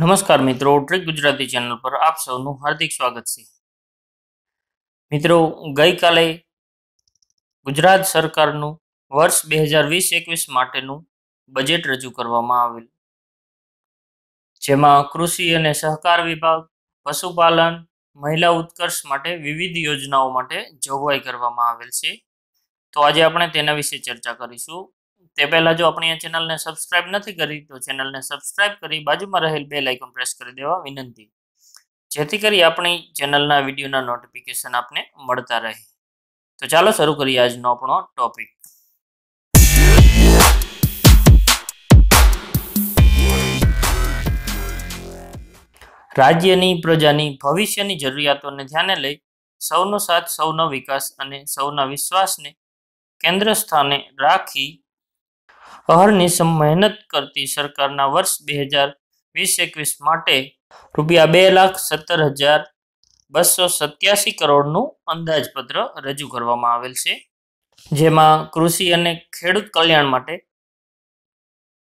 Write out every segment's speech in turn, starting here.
નમસ્કાર મિત્રો track Gujarati channel પર આપ સૌનું હાર્દિક સ્વાગત છે મિત્રો ગઈકાલે ગુજરાત સરકારનું વર્ષ બે હજાર વીસ એકવીસ માટેનું બજેટ રજૂ કરવામાં આવેલ જેમાં કૃષિ અને સહકાર વિભાગ પશુપાલન મહિલા ઉત્કર્ષ માટે વિવિધ યોજનાઓ માટે જોગવાઈ કરવામાં આવેલ છે તો આજે આપણે તેના વિશે ચર્ચા કરીશું તે પહેલાં જો આપણી આ ચેનલને સબસ્ક્રાઇબ નથી કરી તો ચેનલને સબસ્ક્રાઇબ કરી બાજુમાં રહેલ બે લાઇકન પ્રેસ કરી દેવા વિનંતી જેથી કરી આપણી ચેનલના વિડીયોના નોટિફિકેશન આપને મળતા રહે તો ચાલો શરૂ કરીએ આજનો આપણો ટોપિક રાજ્યની પ્રજાની ભવિષ્યની જરૂરિયાતોને ધ્યાને લઈ સૌનો સાથ સૌનો વિકાસ અને સૌના વિશ્વાસને કેન્દ્ર સ્થાને રાખી અહર્નિશમ મહેનત કરતી સરકારના વર્ષ બે હજાર વીસ એકવીસ માટે રૂપિયા બે લાખ સત્તર હજાર બસો સત્યાસી કરોડનું અંદાજપત્ર રજૂ કરવામાં આવેલ છે જેમાં કૃષિ અને ખેડૂત કલ્યાણ માટે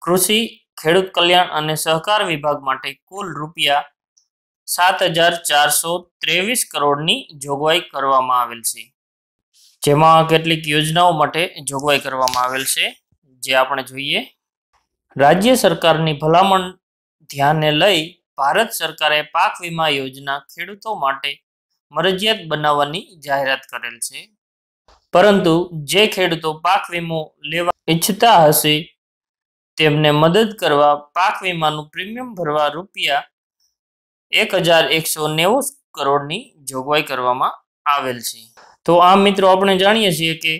કૃષિ ખેડૂત કલ્યાણ અને સહકાર વિભાગ માટે કુલ રૂપિયા સાત હજાર ચારસો ત્રેવીસ કરોડની જોગવાઈ કરવામાં આવેલ છે જેમાં કેટલીક યોજનાઓ માટે જોગવાઈ કરવામાં આવેલ છે જે આપણે જોઈએ રાજ્ય સરકારની ભલામણ ધ્યાને લઈ ભારત સરકારે પાક વીમા યોજના ખેડૂતો માટે મરજિયાત બનાવવાની જાહેરાત કરેલ છે પરંતુ જે ખેડૂતો પાક વીમો લેવા ઈચ્છતા હશે તેમને મદદ કરવા પાક વીમાનું પ્રીમિયમ ભરવા રૂપિયા એક હજાર એકસો નેવું કરોડની જોગવાઈ કરવામાં આવેલ છે તો આ મિત્રો આપણે જાણીએ છીએ કે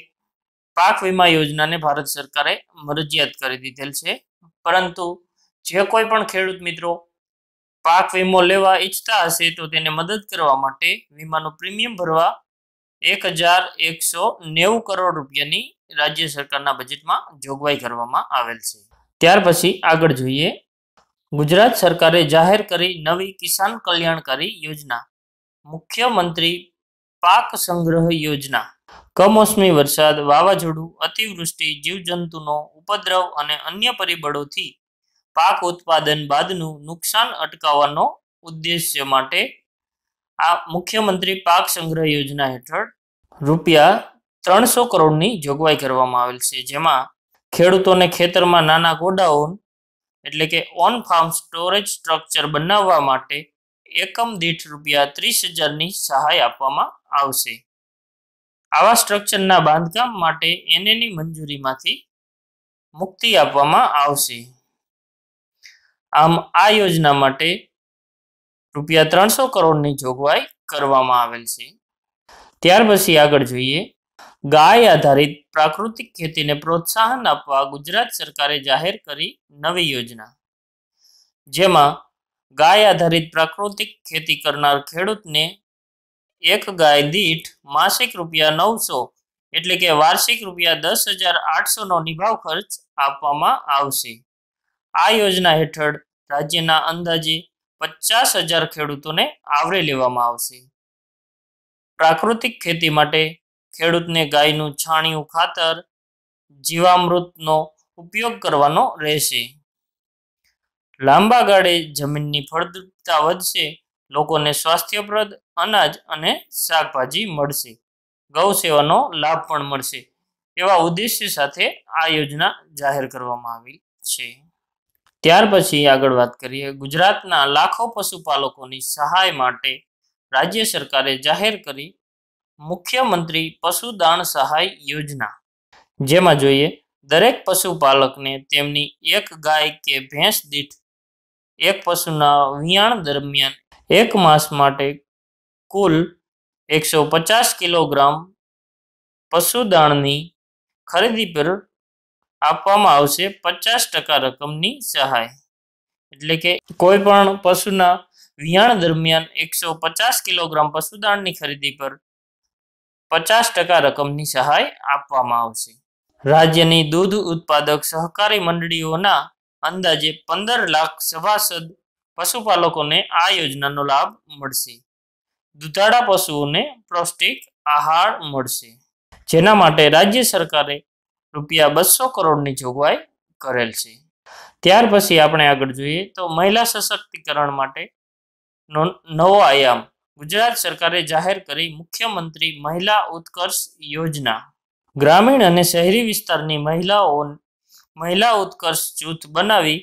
પાક વીમા યોજનાને ભારત સરકારે મરજિયાત કરી દીધેલ છે પરંતુ જે કોઈ પણ ખેડૂત મિત્રો પાક વીમો લેવા ઈચ્છતા હશે તો તેને મદદ કરવા માટે વીમાનું પ્રીમિયમ ભરવા એક હજાર એકસો નેવું કરોડ રૂપિયાની રાજ્ય સરકારના બજેટમાં જોગવાઈ કરવામાં આવેલ છે ત્યાર પછી આગળ જોઈએ ગુજરાત સરકારે જાહેર કરી નવી કિસાન કલ્યાણકારી યોજના મુખ્યમંત્રી પાક સંગ્રહ યોજના કમોસમી વરસાદ વાવાઝોડું અતિવૃષ્ટિ જીવજંતુનો ઉપદ્રવ અને અન્ય પરિબળોથી પાક ઉત્પાદન બાદનું નુકસાન અટકાવવાનો ઉદ્દેશ્ય માટે આ મુખ્યમંત્રી પાક સંગ્રહ યોજના હેઠળ રૂપિયા ત્રણસો કરોડની જોગવાઈ કરવામાં આવેલ છે જેમાં ખેડૂતોને ખેતરમાં નાના ગોડાઉન એટલે કે ઓન ફાર્મ સ્ટોરેજ સ્ટ્રક્ચર બનાવવા માટે એકમ દીઠ રૂપિયા ત્રીસ હજારની સહાય આપવામાં આવશે આવા સ્ટ્રક્ચરના બાંધકામ માટે એનએની મંજૂરીમાંથી મુક્તિ આપવામાં આવશે આમ આ યોજના માટે રૂપિયા ત્રણસો કરોડની જોગવાઈ કરવામાં આવેલ છે ત્યાર પછી આગળ જોઈએ ગાય આધારિત પ્રાકૃતિક ખેતીને પ્રોત્સાહન આપવા ગુજરાત સરકારે જાહેર કરી નવી યોજના જેમાં ગાય આધારિત પ્રાકૃતિક ખેતી કરનાર ખેડૂતને એક ગાય દીઠ માસિક રૂપિયા નવસો એટલે કે વાર્ષિક રૂપિયા દસ હજાર આઠસોનો નિભાવ ખર્ચ આપવામાં આવશે આ યોજના હેઠળ રાજ્યના અંદાજે પચાસ હજાર ખેડૂતોને આવરી લેવામાં આવશે પ્રાકૃતિક ખેતી માટે ખેડૂતને ગાયનું છાણિયું ખાતર જીવામૃતનો ઉપયોગ કરવાનો રહેશે લાંબા ગાળે જમીનની ફળદ્રુપતા વધશે લોકોને સ્વાસ્થ્યપ્રદ અનાજ અને શાકભાજી મળશે ગૌ સેવાનો લાભ પણ મળશે એવા ઉદ્દેશ્ય સાથે આ યોજના જાહેર કરવામાં આવી છે ત્યાર પછી આગળ વાત કરીએ ગુજરાતના લાખો પશુપાલકોની સહાય માટે રાજ્ય સરકારે જાહેર કરી મુખ્યમંત્રી પશુદાન સહાય યોજના જેમાં જોઈએ દરેક પશુપાલકને તેમની એક ગાય કે ભેંસ દીઠ એક પશુના વિયાણ દરમિયાન એક માસ માટે કુલ એકસો પચાસ કિલોગ્રામ પશુદાણની ખરીદી પર આપવામાં આવશે પચાસ ટકા રકમની સહાય એટલે કે કોઈ પણ પશુના વિયાણ દરમિયાન એકસો પચાસ કિલોગ્રામ પશુદાણની ખરીદી પર પચાસ ટકા રકમની સહાય આપવામાં આવશે રાજ્યની દૂધ ઉત્પાદક સહકારી મંડળીઓના અંદાજે પંદર લાખ સભાસદ પશુપાલકોને આ યોજનાનો લાભ મળશે દુધાળા પશુઓને પૌષ્ટિક આહાર મળશે જેના માટે રાજ્ય સરકારે રૂપિયા બસો કરોડની જોગવાઈ કરેલ છે ત્યાર પછી આપણે આગળ જોઈએ તો મહિલા સશક્તિકરણ માટે નવો આયામ ગુજરાત સરકારે જાહેર કરી મુખ્યમંત્રી મહિલા ઉત્કર્ષ યોજના ગ્રામીણ અને શહેરી વિસ્તારની મહિલાઓ મહિલા ઉત્કર્ષ જૂથ બનાવી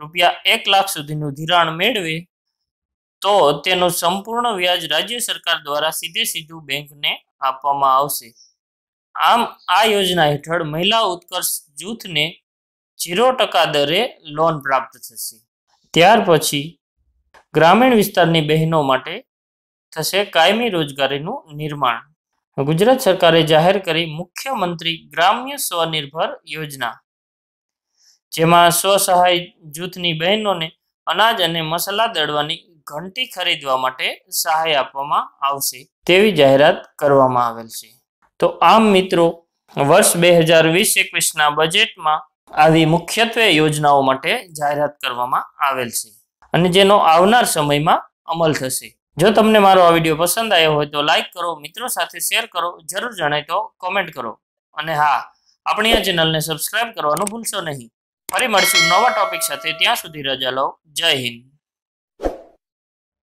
રૂપિયા એક લાખ સુધીનું ધિરાણ મેળવે તો તેનું સંપૂર્ણ વ્યાજ રાજ્ય સરકાર દ્વારા સીધે સીધું બેંકને આપવામાં આવશે આમ આ યોજના હેઠળ મહિલા ઉત્કર્ષ જૂથને ઝીરો ટકા દરે લોન પ્રાપ્ત થશે ત્યાર પછી ગ્રામીણ વિસ્તારની બહેનો માટે થશે કાયમી રોજગારીનું નિર્માણ ગુજરાત સરકારે જાહેર કરી મુખ્યમંત્રી ગ્રામ્ય સ્વનિર્ભર યોજના જેમાં સ્વસહાય જૂથની બહેનોને અનાજ અને મસાલા દળવાની ઘંટી ખરીદવા માટે સહાય આપવામાં આવશે તેવી જાહેરાત કરવામાં આવેલ છે તો આમ મિત્રો વર્ષ બે હજાર વીસ એકવીસના બજેટમાં આવી મુખ્યત્વે યોજનાઓ માટે જાહેરાત કરવામાં આવેલ છે અને જેનો આવનાર સમયમાં અમલ થશે જો તમને મારો આ વિડીયો પસંદ આવ્યો હોય તો લાઇક કરો મિત્રો સાથે શેર કરો જરૂર જણાય તો કોમેન્ટ કરો અને હા આપણી આ ચેનલને સબસ્ક્રાઇબ કરવાનું ભૂલશો નહીં ફરી મળશું નવા ટોપિક સાથે ત્યાં સુધી રજા લો જય હિન્દ